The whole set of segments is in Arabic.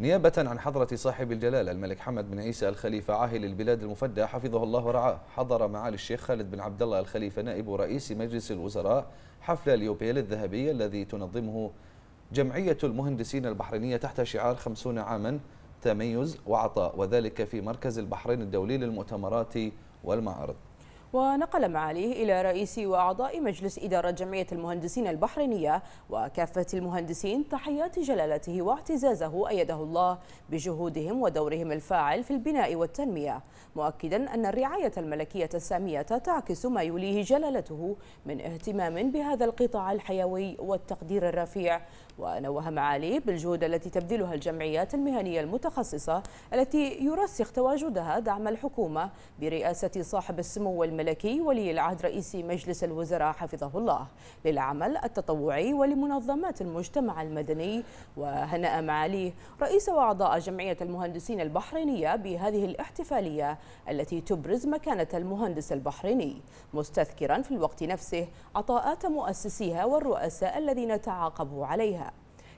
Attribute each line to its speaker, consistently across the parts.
Speaker 1: نيابة عن حضرة صاحب الجلالة الملك حمد بن عيسى الخليفة عاهل البلاد المفدى حفظه الله ورعاه حضر معالي الشيخ خالد بن عبد الله الخليفة نائب رئيس مجلس الوزراء حفل اليوبيل الذهبي الذي تنظمه جمعية المهندسين البحرينية تحت شعار خمسون عاما تميز وعطاء وذلك في مركز البحرين الدولي للمؤتمرات والمعارض ونقل معاليه إلى رئيس وأعضاء مجلس إدارة جمعية المهندسين البحرينية وكافة المهندسين تحيات جلالته واعتزازه أيده الله بجهودهم ودورهم الفاعل في البناء والتنمية مؤكدا أن الرعاية الملكية السامية تعكس ما يليه جلالته من اهتمام بهذا القطاع الحيوي والتقدير الرفيع ونوه معاليه بالجهود التي تبذلها الجمعيات المهنية المتخصصة التي يرسخ تواجدها دعم الحكومة برئاسة صاحب السمو الملكي الملكي ولي العهد رئيس مجلس الوزراء حفظه الله للعمل التطوعي ولمنظمات المجتمع المدني وهنأ معاليه رئيس وأعضاء جمعية المهندسين البحرينية بهذه الاحتفالية التي تبرز مكانة المهندس البحريني مستذكرا في الوقت نفسه عطاءات مؤسسيها والرؤساء الذين تعاقبوا عليها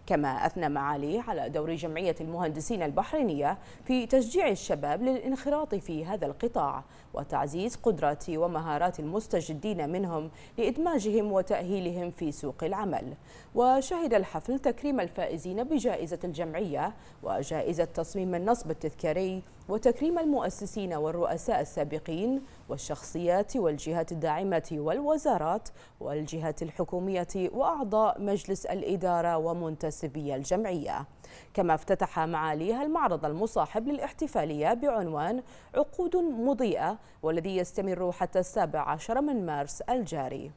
Speaker 1: كما أثنى معاليه على دور جمعية المهندسين البحرينية في تشجيع الشباب للانخراط في هذا القطاع وتعزيز قدرات ومهارات المستجدين منهم لإدماجهم وتأهيلهم في سوق العمل وشهد الحفل تكريم الفائزين بجائزة الجمعية وجائزة تصميم النصب التذكاري وتكريم المؤسسين والرؤساء السابقين والشخصيات والجهات الداعمة والوزارات والجهات الحكومية وأعضاء مجلس الإدارة ومنتسبي الجمعية كما افتتح معاليها المعرض المصاحب للاحتفالية بعنوان عقود مضيئة والذي يستمر حتى السابع عشر من مارس الجاري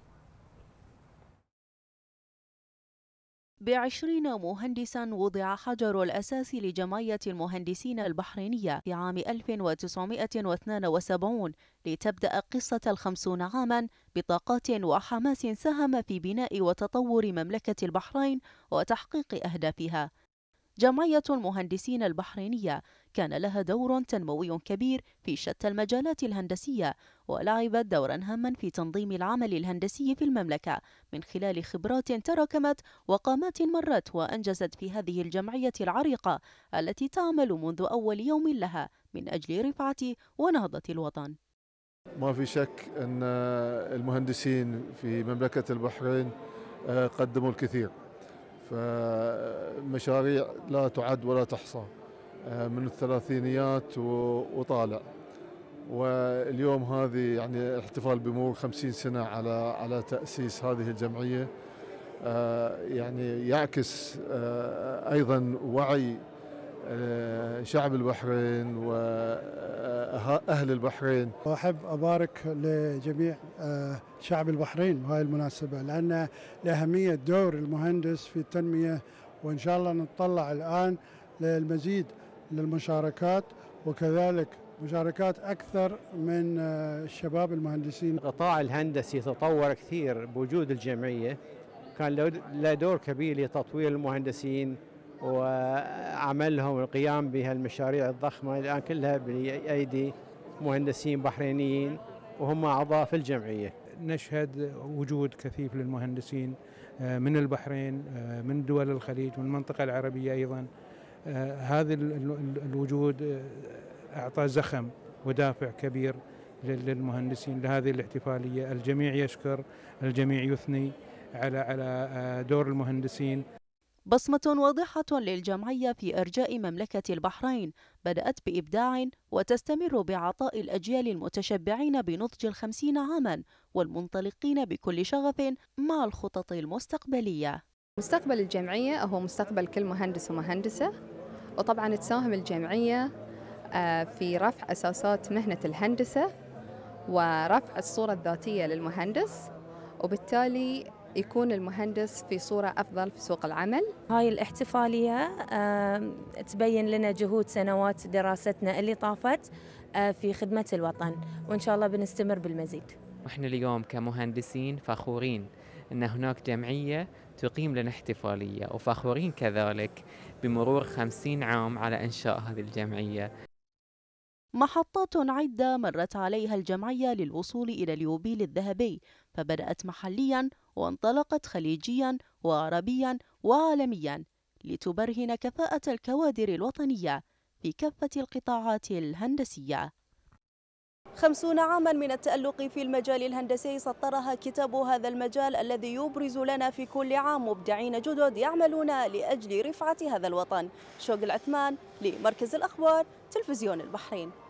Speaker 2: بعشرين مهندسا وضع حجر الأساس لجمعية المهندسين البحرينية في عام 1972 لتبدأ قصة الخمسون عاما بطاقات وحماس ساهم في بناء وتطور مملكة البحرين وتحقيق أهدافها جمعية المهندسين البحرينية كان لها دور تنموي كبير في شتى المجالات الهندسية ولعبت دورا هاما في تنظيم العمل الهندسي في المملكة من خلال خبرات تراكمت وقامات مرت وأنجزت في هذه الجمعية العريقة التي تعمل منذ أول يوم لها من أجل رفعة ونهضة الوطن
Speaker 1: ما في شك أن المهندسين في مملكة البحرين آه، قدموا الكثير فمشاريع لا تعد ولا تحصى آه، من الثلاثينيات وطالع واليوم هذه يعني احتفال بمرور خمسين سنة على على تأسيس هذه الجمعية آه، يعني يعكس آه، أيضا وعي شعب البحرين وأهل البحرين أحب أبارك لجميع شعب البحرين بهذه المناسبة لأن لأهمية دور المهندس في التنمية وإن شاء الله نتطلع الآن للمزيد للمشاركات وكذلك مشاركات أكثر من آه، الشباب المهندسين القطاع الهندسي تطور كثير بوجود الجمعية كان له دور كبير لتطوير المهندسين وعملهم القيام بهالمشاريع الضخمة الآن كلها بأيدي مهندسين بحرينيين وهم أعضاء في الجمعية
Speaker 2: نشهد وجود كثيف للمهندسين آه، من البحرين آه، من دول الخليج والمنطقة العربية أيضاً آه، هذا الوجود آه، أعطى زخم ودافع كبير للمهندسين لهذه الاحتفالية الجميع يشكر الجميع يثني على على آه، دور المهندسين بصمة واضحة للجمعية في إرجاء مملكة البحرين بدأت بإبداع وتستمر بعطاء الأجيال المتشبعين بنضج الخمسين عاما والمنطلقين بكل شغف مع الخطط
Speaker 1: المستقبلية مستقبل الجمعية هو مستقبل كل مهندس ومهندسة وطبعا تساهم الجمعية آه، في رفع أساسات مهنة الهندسة ورفع الصورة الذاتية للمهندس وبالتالي يكون المهندس في صورة أفضل في سوق العمل هاي الاحتفالية آه، تبين
Speaker 2: لنا جهود سنوات دراستنا اللي طافت آه، في خدمة الوطن وإن شاء الله بنستمر بالمزيد
Speaker 1: احنا اليوم كمهندسين فخورين ان هناك جمعيه تقيم لنا احتفالية وفخورين كذلك بمرور خمسين عام على إنشاء هذه الجمعية
Speaker 2: محطات عدة مرت عليها الجمعية للوصول إلى اليوبيل الذهبي فبدأت محليا وانطلقت خليجيا وعربيا وعالميا لتبرهن كفاءة الكوادر الوطنية في كافة القطاعات الهندسية خمسون عاما من التألق في المجال الهندسي سطرها كتاب هذا المجال الذي يبرز لنا في كل عام مبدعين جدد يعملون لأجل رفعة هذا الوطن شوق العثمان لمركز الأخبار تلفزيون البحرين